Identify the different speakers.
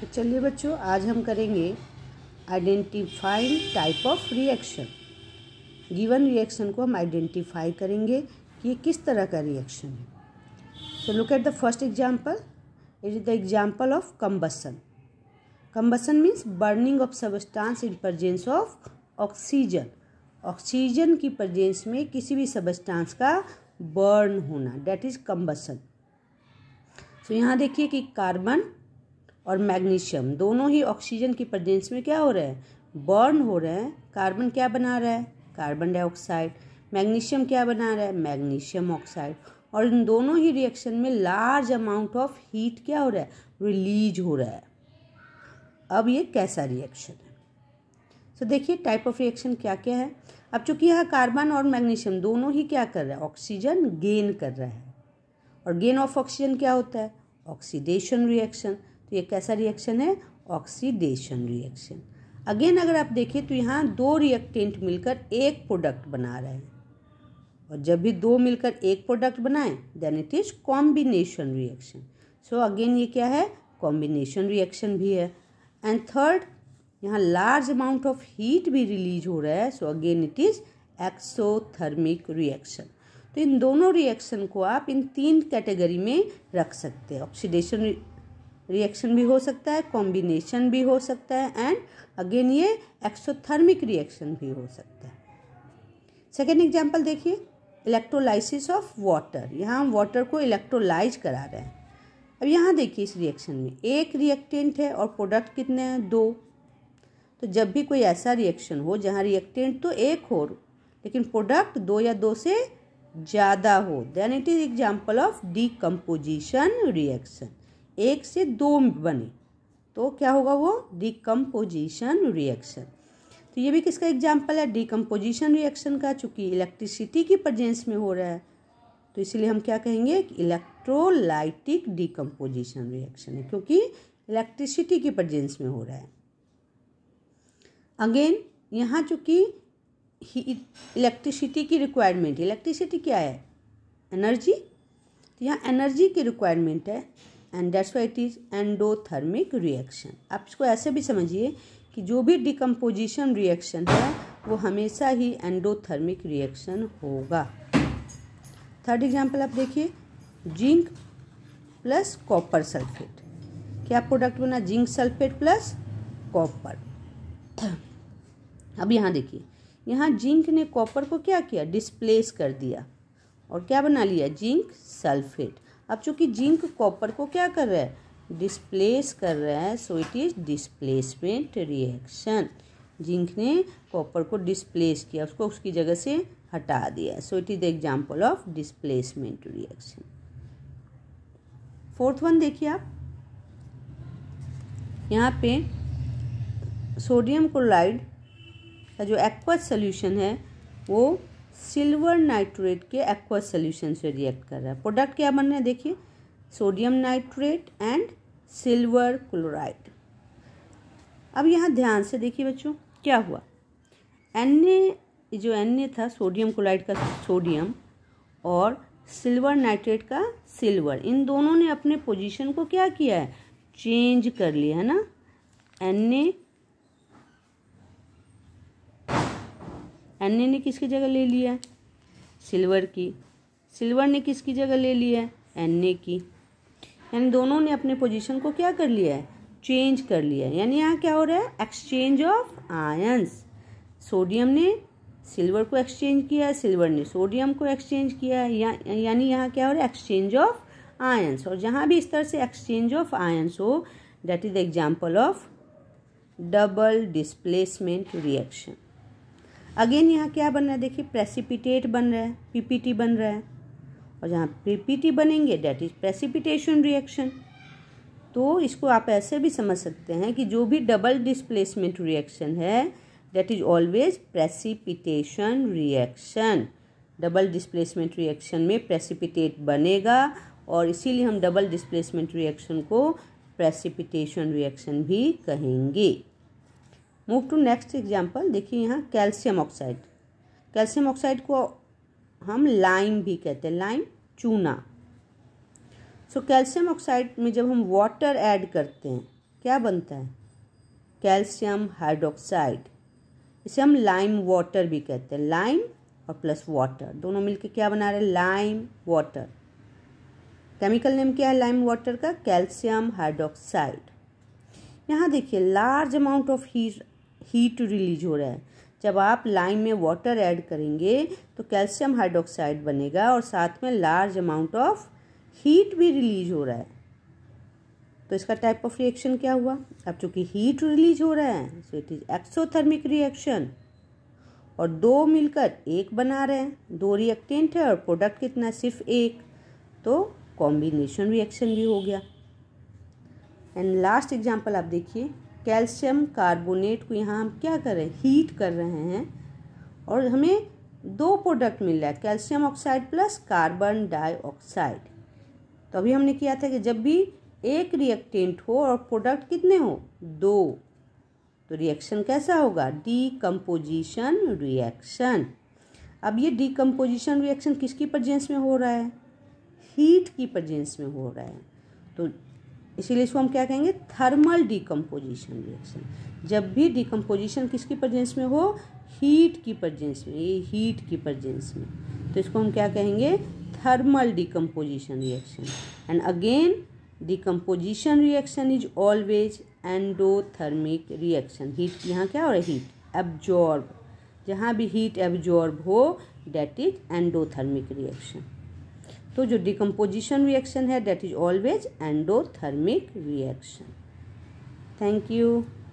Speaker 1: तो चलिए बच्चों आज हम करेंगे identifying type of reaction given reaction को हम आइडेंटिफाई करेंगे कि ये किस तरह का रिएक्शन है so look at the first example it is the example of combustion combustion means burning of substance in presence of oxygen oxygen की प्रजेंस में किसी भी सबस्टांस का बर्न होना डैट इज़ कम्बसन सो यहाँ देखिए कि कार्बन और मैग्नीशियम दोनों ही ऑक्सीजन की प्रजेंस में क्या हो रहे हैं बर्न हो रहे हैं कार्बन क्या बना रहा है कार्बन डाइऑक्साइड मैग्नीशियम क्या बना रहा है मैग्नीशियम ऑक्साइड और इन दोनों ही रिएक्शन में लार्ज अमाउंट ऑफ हीट क्या हो रहा है रिलीज हो रहा है अब ये कैसा रिएक्शन है तो देखिए टाइप ऑफ रिएक्शन क्या क्या है अब चूंकि यहाँ कार्बन और मैग्नीशियम दोनों ही क्या कर रहा है ऑक्सीजन गेन कर रहा है और गेन ऑफ ऑक्सीजन क्या होता है ऑक्सीडेशन रिएक्शन तो ये कैसा रिएक्शन है ऑक्सीडेशन रिएक्शन अगेन अगर आप देखें तो यहाँ दो रिएक्टेंट मिलकर एक प्रोडक्ट बना रहे हैं और जब भी दो मिलकर एक प्रोडक्ट बनाएं then it is combination reaction so again ये क्या है कॉम्बिनेशन रिएक्शन भी है एंड थर्ड यहाँ लार्ज अमाउंट ऑफ हीट भी रिलीज हो रहा है so again it is exothermic reaction तो इन दोनों रिएक्शन को आप इन तीन कैटेगरी में रख सकते हैं ऑक्सीडेशन रिएक्शन भी हो सकता है कॉम्बिनेशन भी हो सकता है एंड अगेन ये एक्सोथर्मिक रिएक्शन भी हो सकता है सेकेंड एग्जाम्पल देखिए इलेक्ट्रोलाइसिस ऑफ वाटर यहाँ हम वाटर को इलेक्ट्रोलाइज करा रहे हैं अब यहाँ देखिए इस रिएक्शन में एक रिएक्टेंट है और प्रोडक्ट कितने हैं दो तो जब भी कोई ऐसा रिएक्शन हो जहाँ रिएक्टेंट तो एक हो लेकिन प्रोडक्ट दो या दो से ज़्यादा हो then it is example of decomposition reaction एक से दो बने तो क्या होगा वो डिकम्पोजिशन रिएक्शन तो ये भी किसका एग्जाम्पल है डिकम्पोजिशन रिएक्शन का चूंकि इलेक्ट्रिसिटी की प्रजेंस में हो रहा है तो इसलिए हम क्या कहेंगे इलेक्ट्रोलाइटिक डिकम्पोजिशन रिएक्शन है क्योंकि इलेक्ट्रिसिटी की प्रजेंस में हो रहा है अगेन यहाँ चूँकि इलेक्ट्रिसिटी की रिक्वायरमेंट इलेक्ट्रिसिटी क्या है एनर्जी तो यहाँ एनर्जी की रिक्वायरमेंट है and that's why it is endothermic reaction आप इसको ऐसे भी समझिए कि जो भी डिकम्पोजिशन रिएक्शन है वो हमेशा ही एंडोथर्मिक रिएक्शन होगा थर्ड एग्जाम्पल आप देखिए जिंक प्लस कॉपर सल्फेट क्या प्रोडक्ट बना जिंक सल्फेट प्लस कॉपर अब यहाँ देखिए यहाँ जिंक ने कॉपर को क्या किया डिस्प्लेस कर दिया और क्या बना लिया जिंक सल्फेट अब चूंकि जिंक कॉपर को क्या कर रहा है डिस्प्लेस कर रहा है so it is displacement reaction zinc ने कॉपर को डिस्प्लेस किया उसको उसकी जगह से हटा दिया so it is the example of displacement reaction fourth one देखिए आप यहाँ पे सोडियम क्लोराइड का जो एक्वस सोल्यूशन है वो सिल्वर नाइट्रेट के एक्वा सोल्यूशन से रिएक्ट कर रहा है प्रोडक्ट क्या बन रहा है देखिए sodium nitrate and silver chloride अब यहाँ ध्यान से देखिए बच्चों क्या हुआ एन जो एन था सोडियम क्लोराइड का सोडियम और सिल्वर नाइट्रेट का सिल्वर इन दोनों ने अपने पोजीशन को क्या किया है चेंज कर लिया है ना एन अन्य ने किसकी जगह ले लिया सिल्वर की सिल्वर ने किसकी जगह ले लिया एन ए की यानी दोनों ने अपने पोजीशन को क्या कर लिया है चेंज कर लिया है यानी यहाँ क्या हो रहा है एक्सचेंज ऑफ आयंस सोडियम ने सिल्वर को एक्सचेंज किया है सिल्वर ने सोडियम को एक्सचेंज किया है या, यानी यहाँ क्या हो रहा है एक्सचेंज ऑफ आयंस और जहाँ भी इस तरह से एक्सचेंज ऑफ आयंस हो that is the example of double displacement reaction again यहाँ क्या बन रहा है देखिए प्रेसिपिटेट बन रहा है पीपीटी बन रहा है और जहाँ पीपीटी बनेंगे डैट इज प्रेसिपिटेशन रिएक्शन तो इसको आप ऐसे भी समझ सकते हैं कि जो भी डबल डिस्प्लेसमेंट रिएक्शन है that is always precipitation reaction double displacement reaction में प्रेसिपिटेट बनेगा और इसीलिए हम डबल डिस्प्लेसमेंट रिएक्शन को प्रेसिपिटेशन रिएक्शन भी कहेंगे मूव टू नेक्स्ट एग्जाम्पल देखिए यहाँ कैल्शियम ऑक्साइड कैल्शियम ऑक्साइड को हम लाइम भी कहते हैं लाइम चूना सो कैल्शियम ऑक्साइड में जब हम वाटर ऐड करते हैं क्या बनता है कैल्शियम हाइड्रोक्साइड इसे हम लाइम वाटर भी कहते हैं लाइम और प्लस वाटर दोनों मिलके क्या बना रहे हैं लाइम वाटर केमिकल नेम क्या है लाइम वाटर का कैल्शियम हाइड्रोक्साइड यहाँ देखिए large amount of heat heat release हो रहा है जब आप लाइम में वाटर ऐड करेंगे तो कैल्शियम हाइड्रोक्साइड बनेगा और साथ में लार्ज अमाउंट ऑफ हीट भी रिलीज हो रहा है तो इसका टाइप ऑफ रिएक्शन क्या हुआ अब चूंकि हीट रिलीज हो रहा है so it is exothermic reaction और दो मिलकर एक बना रहे हैं दो रिएक्टेंट है और प्रोडक्ट कितना सिर्फ एक तो कॉम्बिनेशन रिएक्शन भी हो गया एंड लास्ट एग्जाम्पल आप देखिए कैल्शियम कार्बोनेट को यहाँ हम क्या कर रहे हैं हीट कर रहे हैं और हमें दो प्रोडक्ट मिल रहा है calcium oxide plus carbon dioxide तो अभी हमने किया था कि जब भी एक रिएक्टेंट हो और प्रोडक्ट कितने हो दो तो रिएक्शन कैसा होगा डीकम्पोजिशन रिएक्शन अब ये डीकम्पोजिशन रिएक्शन किसकी प्रजेंस में हो रहा है हीट की प्रजेंस में हो रहा है तो इसीलिए इसको हम क्या कहेंगे थर्मल डिकम्पोजिशन रिएक्शन जब भी डिकम्पोजिशन किसकी प्रजेंस में हो हीट की प्रजेंस में ये हीट की प्रजेंस में तो इसको हम क्या कहेंगे thermal decomposition reaction and again decomposition reaction is always endothermic reaction heat यहाँ क्या हो रहा है हीट एब्जॉर्ब जहाँ भी हीट एब्जॉर्ब हो डैट इज एंडोथर्मिक रिएक्शन तो जो डिकम्पोजिशन रिएक्शन है that is always endothermic reaction thank you